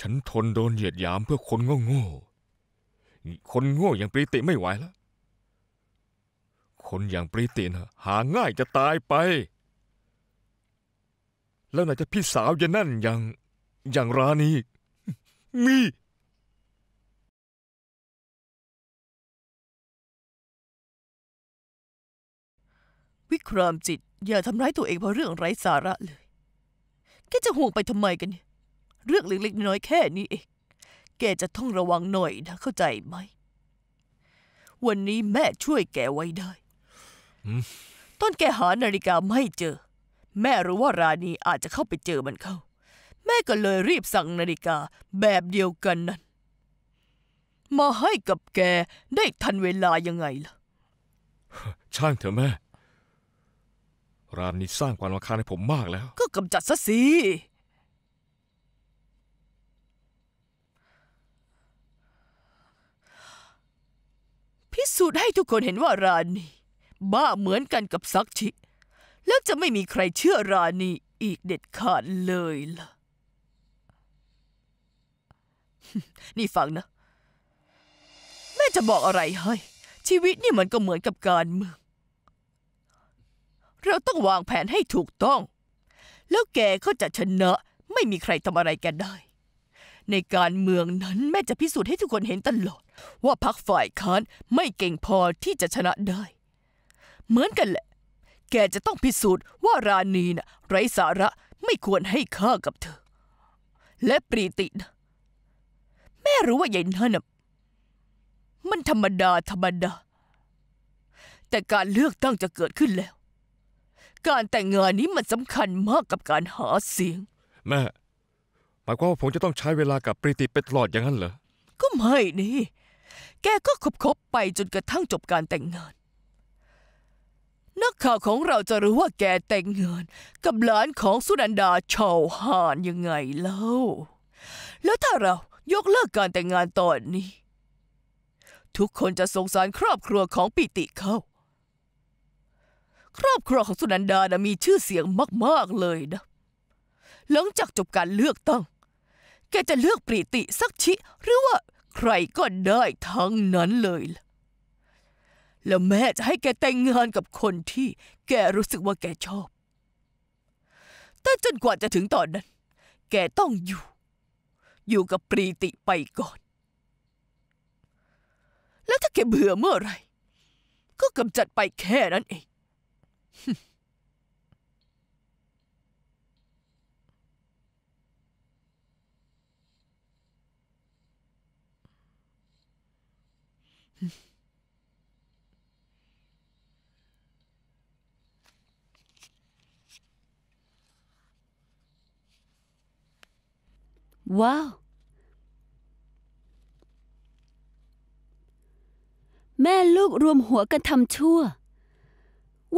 ฉันทนโดนเหยียดหยามเพื่อคนโง่ๆคนโง่อย่างปรีติไม่ไหวแล้ว คนอย่างปรีตินะหาง่ายจะตายไป แล้วไหนจะพี่สาวยันนั่นอย่างอย่างรานีมี วิครามจิตอย่าทำร้ายตัวเองเพราะเรื่องไร้สาระเลย แกจะห่วงไปทำไมกันเนี่ยเรื่องเล็กๆน้อยแค่นี้เองแกจะต้องระวังหน่อยนะ เข้าใจไหม วันนี้แม่ช่วยแกไว้ได้ต้นแกหานาฬิกาไม่เจอ แม่รู้ว่า ราณีอาจจะเข้าไปเจอมันเข้า แม่ก็เลยรีบสั่งนาฬิกา แบบเดียวกันนั้นมาให้กับแกได้ทันเวลายังไงล่ะ ช่างเถอะแม่ รานนี้สร้างความรำคาญให้ผมมากแล้ว ก็กำจัดซะสิพิสูจน์ให้ทุกคนเห็นว่า รานีบ้าเหมือนกันกับซักชิ แล้วจะไม่มีใครเชื่อรานีอีกเด็ดขาดเลยล่ะ นี่ฟังนะ แม่จะบอกอะไรให้ชีวิตนี่มันก็เหมือนกับการเมืองเราต้องวางแผนให้ถูกต้อง แล้วแกก็จะชนะ ไม่มีใครทำอะไรแกได้ในการเมืองนั้นแม่จะพิสูจน์ให้ทุกคนเห็นตลอด ว่าพรรคฝ่ายค้านไม่เก่งพอที่จะชนะได้ เหมือนกันแหละ แกจะต้องพิสูจน์ว่าราณีนะ่ะไร้สาระไม่ควรให้ค่ากับเธอ และปรีตินะแม่รู้ว่าใหญ่นั่นะมันธรรมดาธรรมดา แต่การเลือกตั้งจะเกิดขึ้นแล้ว การแต่งงานนี้มันสำคัญมากกับการหาเสียง แม่หมายความว่าผมจะต้องใช้เวลากับปริติไปตลอดอย่างนั้นเหรอ ก็ไม่นี่ แกก็คบคบไปจนกระทั่งจบการแต่งงานนักข่าวของเราจะรู้ว่าแกแต่งงานกับหลานของสุนันดาชาวฮานยังไงแล้ว แล้วถ้าเรายกเลิกการแต่งงานตอนนี้ ทุกคนจะสงสารครอบครัวของปิติเขาครอบครัวของสุนันดานะมีชื่อเสียงมากๆเลยนะหลังจากจบการเลือกตั้ง แกจะเลือกปรีติสักชิ หรือว่าใครก็ได้ทั้งนั้นเลยล่ะ แล้วแม่จะให้แกแต่งงานกับคนที่แกรู้สึกว่าแกชอบ แต่จนกว่าจะถึงตอนนั้น แกต้องอยู่ อยู่กับปรีติไปก่อน แล้วถ้าแกเบื่อเมื่อไร ก็กำจัดไปแค่นั้นเองว้าว แม่ลูกรวมหัวกันทำชั่ว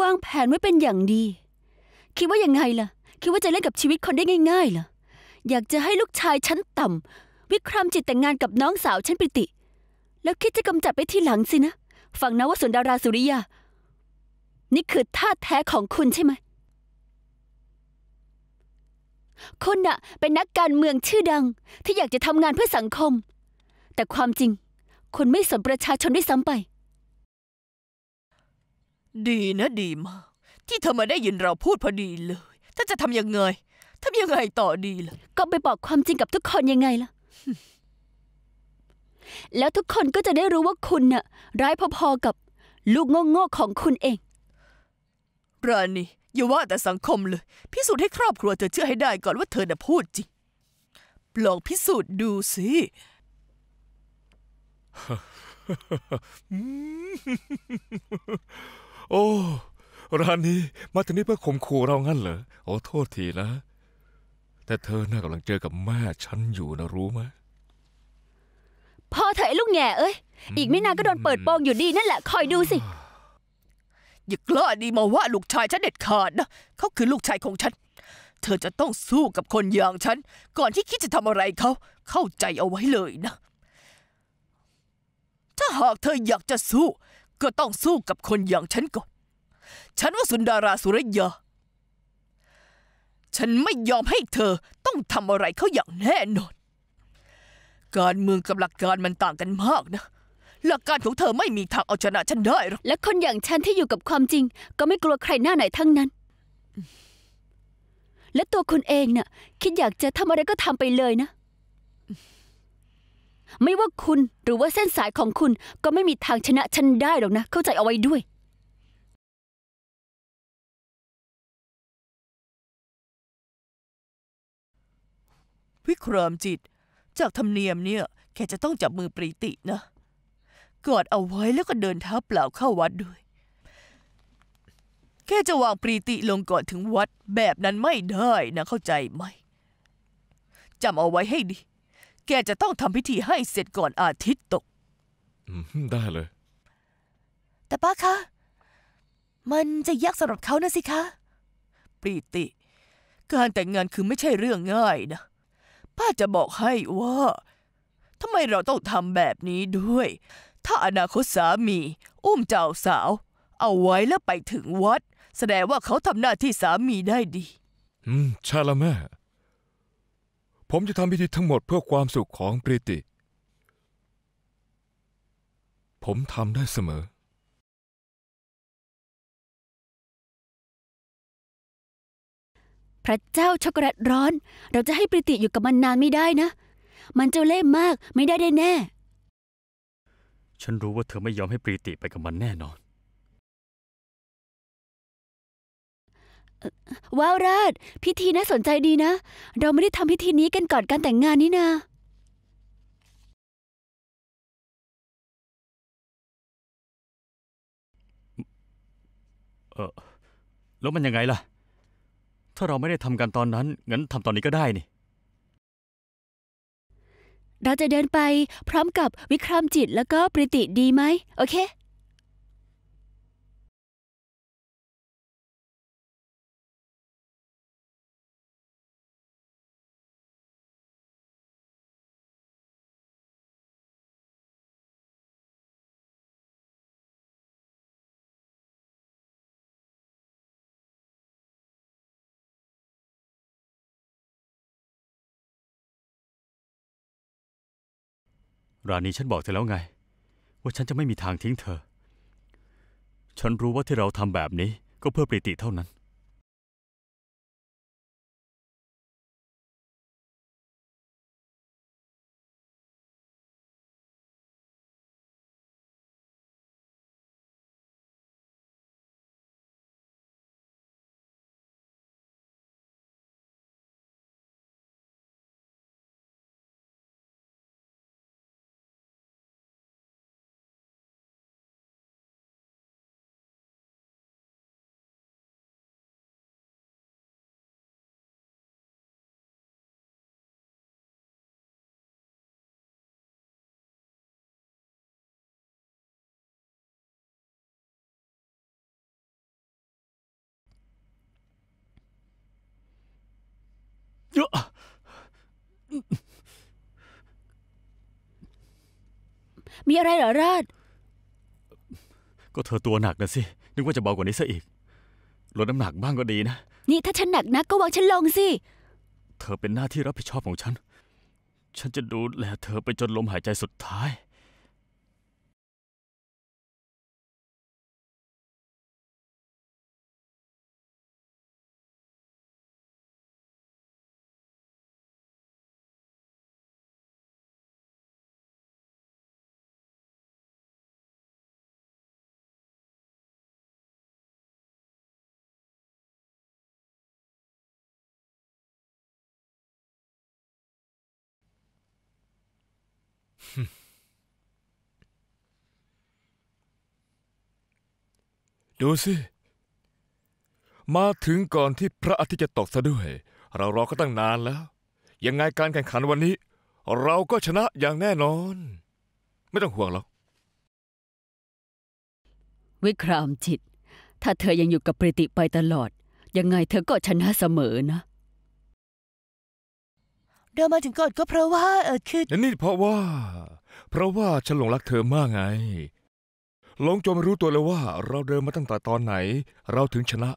วางแผนไว้เป็นอย่างดี คิดว่ายังไงล่ะ คิดว่าจะเล่นกับชีวิตคนได้ง่ายๆล่ะอยากจะให้ลูกชายฉันต่ำ วิครามจิตแต่งงานกับน้องสาวฉันปิติ แล้วคิดจะกำจัดไปที่หลังสินะ ฟังนะวสุนดาราสุริยา นี่คือท่าแท้ของคุณใช่ไหมคุณน่ะเป็นนักการเมืองชื่อดัง ที่อยากจะทำงานเพื่อสังคม แต่ความจริงคุณไม่สนประชาชนด้วยซ้ำไป ดีนะดีมากที่เธอมาได้ยินเราพูดพอดีเลยถ้าจะทำยังไงทำยังไงต่อดีล่ะก็ไปบอกความจริงกับทุกคนยังไงล่ะแล้วทุกคนก็จะได้รู้ว่าคุณน่ะร้ายพอๆกับ ลูกโง่ๆของคุณเองราณีอย่าว่าแต่สังคมเลย พิสูจน์ให้ครอบครัวเธอเชื่อให้ได้ก่อนว่าเธอน่ะพูดจริงลองพิสูจน์ดูสิ โอ้ร้านนี้มาถึงนี่เพื่อข่มขู่เรางั้นเหรอโอ้โทษทีนะ แต่เธอน่ากำลังเจอกับแม่ฉันอยู่นะรู้ไหมพอเถอะลูกแง่เอ้ยอีกไม่นานก็โดนเปิดโปงอยู่ดีนั่นแหละคอยดูสิอย่ากล้าดีมาว่าลูกชายฉันเด็ดขาดนะเขาคือลูกชายของฉัน เธอจะต้องสู้กับคนอย่างฉันก่อนที่คิดจะทำอะไรเขา เข้าใจเอาไว้เลยนะ ถ้าหากเธออยากจะสู้ ก็ต้องสู้กับคนอย่างฉันก่อน ฉันว่าสุนดาราสุริยาฉันไม่ยอมให้เธอต้องทำอะไรเขาอย่างแน่นอน การเมืองกับหลักการมันต่างกันมากนะเหลักการของเธอไม่มีทางเอาชนะฉันได้หรอก และคนอย่างฉันที่อยู่กับความจริงก็ไม่กลัวใครหน้าไหนทั้งนั้น และตัวคุณเองเน่ะคิดอยากจะทำอะไรก็ทำไปเลยนะ ไม่ว่าคุณหรือว่าเส้นสายของคุณก็ไม่มีทางชนะฉันได้หรอกนะ เข้าใจเอาไว้ด้วยวิครามจิตจากธรรมเนียมเนี่ยแกจะต้องจับมือปรีตินะกอดเอาไว้แล้วก็เดินเท้าเปล่าเข้าวัดด้วย แค่จะวางปรีติลงก่อนถึงวัดแบบนั้นไม่ได้นะเข้าใจไหม จำเอาไว้ให้ดี แกจะต้องทำพิธีให้เสร็จก่อนอาทิตย์ตกได้เลย แต่ป้าคะมันจะยากสำหรับเขานะสิคะ ปรีติ การแต่งงานคือไม่ใช่เรื่องง่ายนะป้าจะบอกให้ว่าทำไมเราต้องทำแบบนี้ด้วยถ้าอนาคตสามี อุ้มเจ้าสาว เอาไว้แล้วไปถึงวัด แสดงว่าเขาทำหน้าที่สามีได้ดี อืมใช่ละแม่ ผมจะทำพิธีทั้งหมดเพื่อความสุขของปริติ ผมทำได้เสมอ พระเจ้าช็อกโกแลตร้อน เราจะให้ปริติอยู่กับมันนานไม่ได้นะ มันเจ้าเล่ห์มากไม่ได้แน่ฉันรู้ว่าเธอไม่ยอมให้ปรีติไปกับมันแน่นอน ว้าวราช พิธีน่าสนใจดีนะ เราไม่ได้ทำพิธีนี้กันก่อนการแต่งงานนี่นะเออแล้วมันยังไงล่ะ ถ้าเราไม่ได้ทำกันตอนนั้น งั้นทำตอนนี้ก็ได้นี่เราจะเดินไปพร้อมกับวิครามจิตแล้วก็ปริติดีไหม โอเคราณีฉันบอกเธอแล้วไง ว่าฉันจะไม่มีทางทิ้งเธอ ฉันรู้ว่าที่เราทำแบบนี้ก็เพื่อปริติเท่านั้นมีอะไรเหรอ ราดก็เธอตัวหนักนะสิ นึกว่าจะเบากว่านี้ซะอีก ลดน้ำหนักบ้างก็ดีนะ นี่ถ้าฉันหนักนะก็วางฉันลงสิ เธอเป็นหน้าที่รับผิดชอบของฉัน ฉันจะดูแลเธอไปจนลมหายใจสุดท้ายดูสิมาถึงก่อนที่พระอาทิตย์จะตกซะด้วย เรารอก็ตั้งนานแล้ว ยังไงการแข่งขันวันนี้ เราก็ชนะอย่างแน่นอน ไม่ต้องห่วงหรอกวิครามจิต ถ้าเธอยังอยู่กับปริติไปตลอด ยังไงเธอก็ชนะเสมอนะเรามาถึงก่อนก็เพราะว่าเออคือนนี่เพราะว่า เพราะว่าฉันหลงรักเธอมากไงหลงจนไม่รู้ตัวเลยว่า เราเดินมาตั้งแต่ตอนไหนเราถึงชนะ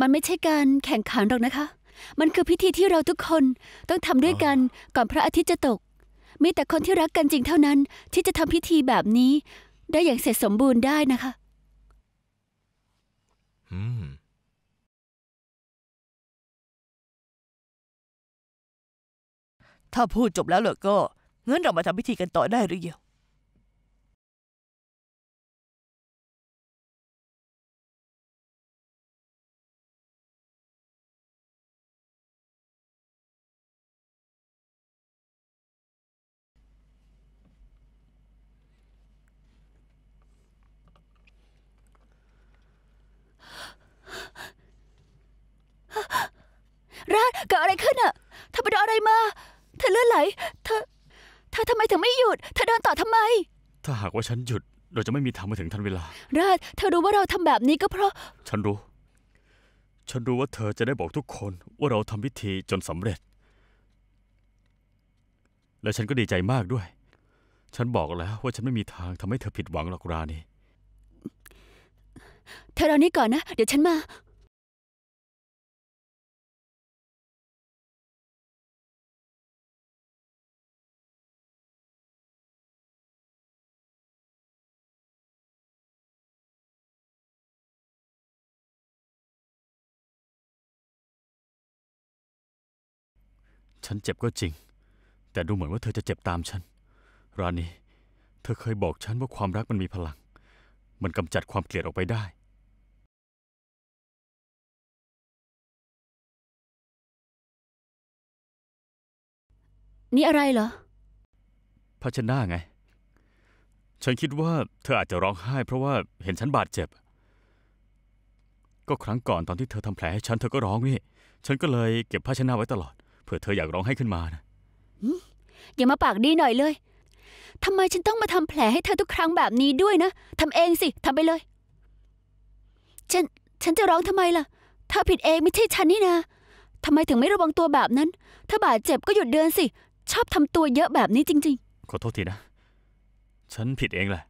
มันไม่ใช่การแข่งขันหรอกนะคะ มันคือพิธีที่เราทุกคนต้องทำด้วยกันก่อนพระอาทิตย์จะตก มีแต่คนที่รักกันจริงเท่านั้น ที่จะทำพิธีแบบนี้ ได้อย่างเสร็จสมบูรณ์ได้นะคะ อืมถ้าพูดจบแล้วเหรอก็งั้นเรามาทำพิธีกันต่อได้หรือยังไหเธอเธอทำไมถึงไม่หยุดเธอเดินต่อทำไม ถ้าหากว่าฉันหยุดเราจะไม่มีทางมาถึงทันเวลาราชเธอรู้ว่าเราทำแบบนี้ก็เพราะ ฉันรู้ ฉันรู้ว่าเธอจะได้บอกทุกคนว่าเราทำพิธีจนสำเร็จ และฉันก็ดีใจมากด้วย ฉันบอกแล้วว่าฉันไม่มีทางทำให้เธอผิดหวังหรอกรานีเธอรอนี่ก่อนนะ เดี๋ยวฉันมาฉันเจ็บก็จริง แต่ดูเหมือนว่าเธอจะเจ็บตามฉัน รานีเธอเคยบอกฉันว่าความรักมันมีพลัง มันกำจัดความเกลียดออกไปได้ นี่อะไรเหรอพาชนะไง ฉันคิดว่าเธออาจจะร้องไห้ เพราะว่าเห็นฉันบาดเจ็บ ก็ครั้งก่อนตอนที่เธอทำแผลให้ฉันเธอก็ร้องนี่ ฉันก็เลยเก็บพาชนะไว้ตลอดเพื่อเธออยากร้องให้ขึ้นมานะ อย่ามาปากดีหน่อยเลยทำไมฉันต้องมาทำแผลให้เธอทุกครั้งแบบนี้ด้วยนะ ทำเองสิทำไปเลย ฉัน ฉันจะร้องทำไมล่ะ เธอผิดเองไม่ใช่ฉันนี่นะทำไมถึงไม่ระวังตัวแบบนั้น ถ้าบาดเจ็บก็หยุดเดินสิ ชอบทำตัวเยอะแบบนี้จริงๆ ขอโทษทีนะ ฉันผิดเองแหละ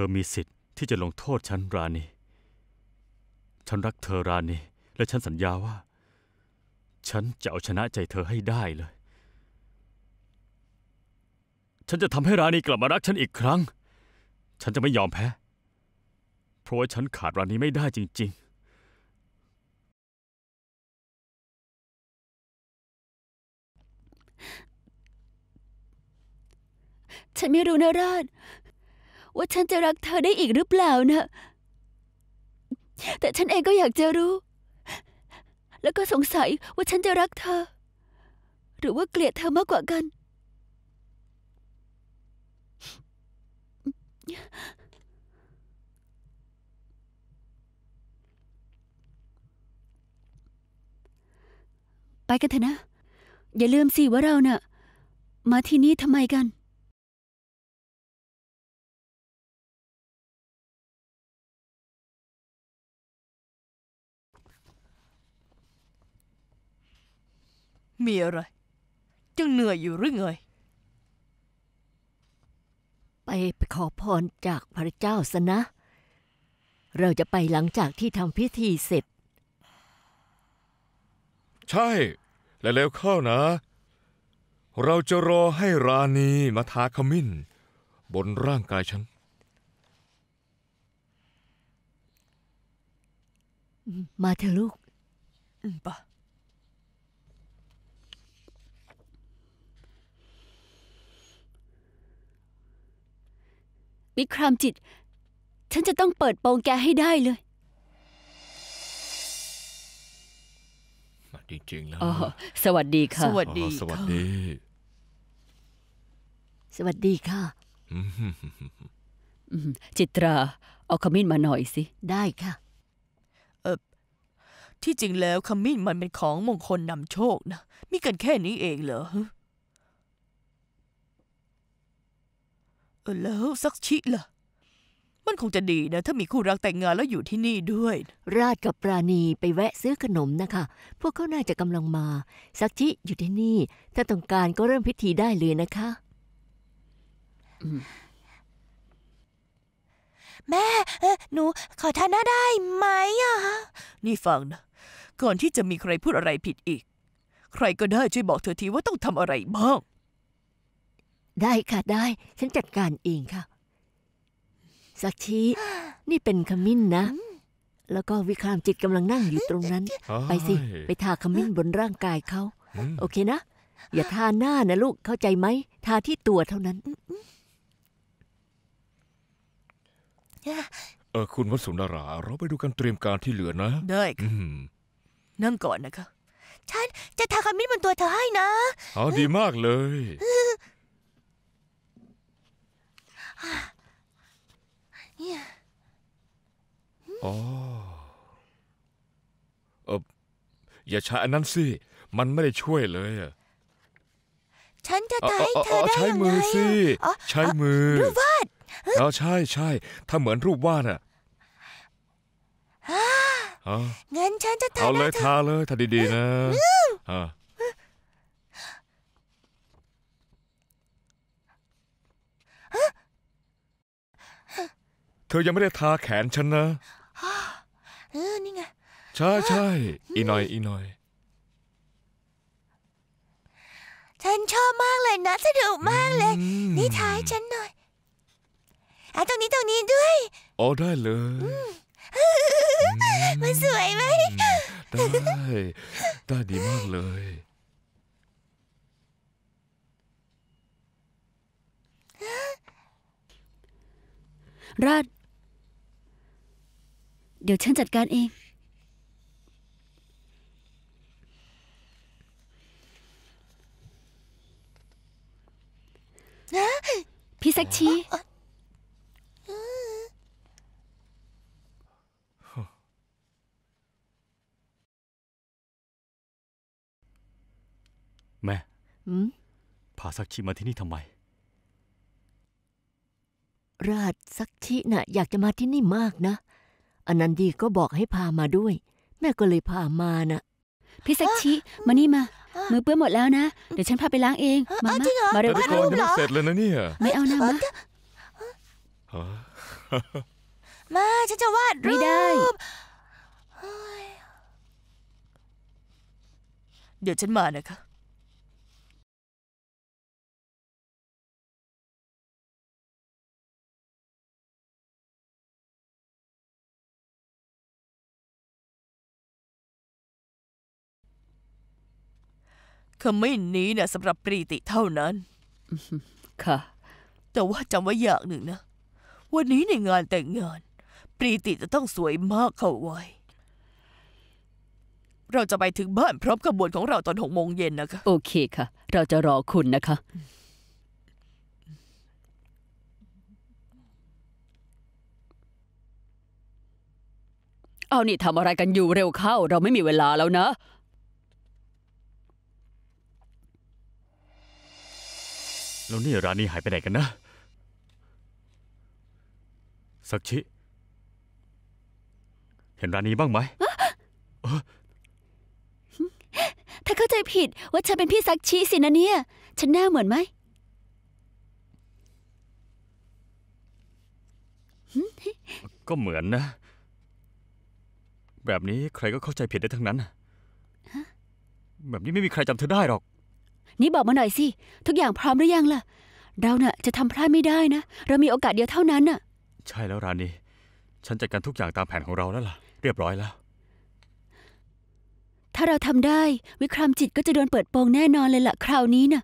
ธอมีสิทธิ์ที่จะลงโทษฉัน ราณี ฉันรักเธอราณี และฉันสัญญาว่า ฉันจะเอาชนะใจเธอให้ได้เลย ฉันจะทำให้ราณีกลับมารักฉันอีกครั้ง ฉันจะไม่ยอมแพ้ เพราะว่าฉันขาดราณีไม่ได้จริง ๆ ฉันไม่รู้นะราชว่าฉันจะรักเธอได้อีกหรือเปล่านะ แต่ฉันเองก็อยากจะรู้ แล้วก็สงสัยว่าฉันจะรักเธอ หรือว่าเกลียดเธอมากกว่ากัน ไปกันเถอะนะ อย่าลืมสิว่าเราเนะ่ะ มาที่นี่ทำไมกันมีอะไรจึงเหนื่อยอยู่หรือไงไปไปขอพรจากพระเจ้าซะนะ เราจะไปหลังจากที่ทำพิธีเสร็จ ใช่ และแล้วเข้านะ เราจะรอให้ราณีมาทาขมิ้นบนร่างกายฉัน มาเถอะลูกปะวิครามจิต ฉันจะต้องเปิดโปงแกให้ได้เลยจริงๆแล้วสวัสดีค่ะ สวัสดี สวัสดี สวัสดีค่ะ จิตรา เอาขมิ้นมาหน่อยสิ ได้ค่ะ เออที่จริงแล้วขมิ้นมันเป็นของมงคลนำโชคนะ มีกันแค่นี้เองเหรอแล้วสักชิล่ะมันคงจะดีนะถ้ามีคู่รักแต่งงานแล้วอยู่ที่นี่ด้วย ราชกับปราณีไปแวะซื้อขนมนะคะ พวกเขาน่าจะกำลังมาสักชิอยู่ที่นี่ ถ้าต้องการก็เริ่มพิธีได้เลยนะคะ แม่หนู ขอทานได้ไหมอ่ะนี่ฟังนะก่อนที่จะมีใครพูดอะไรผิดอีก ใครก็ได้ช่วยบอกเธอทีว่าต้องทำอะไรบ้างได้ค่ะได้ ฉันจัดการเองค่ะสักชีนี่เป็นขมิ้นนะ แล้วก็วิครามจิตกำลังนั่งอยู่ตรงนั้นไปสิไปทาขมิ้นบนร่างกายเขาโอเคนะ อย่าทาหน้านะลูกเข้าใจไหมทาที่ตัวเท่านั้นเออคุณวัสุนารา เราไปดูการเตรียมการที่เหลือนะได้ค่ะนั่งก่อนนะคะฉันจะทาขมิ้นบนตัวเธอให้นะอ๋อดีมากเลยอ๋อเอออย่าใช้อันนั้นสิ มันไม่ได้ช่วยเลยอะ ฉันจะถ่ายเธอได้ใช้มือสิ ใช้มือ รูปวาดเราใช่ใช่ ถ้าเหมือนรูปวาดอะงั้นฉันจะทำเอาเลยทาเลยทาดีๆนะเธอยังไม่ได้ทาแขนฉันนะเออนี่ไงใช่ใช่อีน่อยอีน่อย ฉันชอบมากเลยนะสนุกมากเลย นี่ทายฉันหน่อยอ่ะตรงนี้ตรงนี้ด้วย อ๋อ ได้เลย มันสวยไหม ได้ ได้ดีมากเลย ราดเดี๋ยวฉันจัดการเอง พี่ซักชีแม่พาซักชีมาที่นี่ทำไม ราชสักชีน่ะ อยากจะมาที่นี่มากนะอนันดีก็บอกให้พามาด้วย แม่ก็เลยพามานะ่ะพี่สักชิ มานี่มา มือเปื้อนหมดแล้วนะ เดี๋ยวฉันพาไปล้างเอง มามามาเร็วมารูปเร็วเสร็จเลยนะเนี่ยไม่เอานะมามา ฉันจะวาดรูปไม่ได้ เดี๋ยวฉันมานะคะขมิ้นนี้เนี่ยสำหรับปรีติเท่านั้น ค่ะ แต่ว่าจำไว้อย่างหนึ่งนะ วันนี้ในงานแต่งงาน ปรีติจะต้องสวยมากเข้าไว้ เราจะไปถึงบ้านพร้อมขบวนของเราตอนหกโมงเย็นนะคะ โอเคค่ะ เราจะรอคุณนะคะ เอานี่ทำอะไรกันอยู่เร็วเข้า เราไม่มีเวลาแล้วนะแล้วนี่ร้านนี้หายไปไหนกันนะสักชิเห็นร้านนี้บ้างไหมถ้าเข้าใจผิดว่าฉันเป็นพี่ซักชีสินะเนี่ย ฉันหน้าเหมือนไหมก็เหมือนนะ แบบนี้ใครก็เข้าใจผิดได้ทั้งนั้นแบบนี้ไม่มีใครจำเธอได้หรอกนี่บอกมาหน่อยสิ ทุกอย่างพร้อมหรือยังล่ะ เราเนะ่ะจะทำพลาดไม่ได้นะ เรามีโอกาสเดียวเท่านั้นน่ะ ใช่แล้วรานีฉันจัดการทุกอย่างตามแผนของเราแล้วล่ะเรียบร้อยแล้ว ถ้าเราทำได้วิครามจิตก็จะโดนเปิดโปงแน่นอนเลยล่ะคราวนี้น่ะ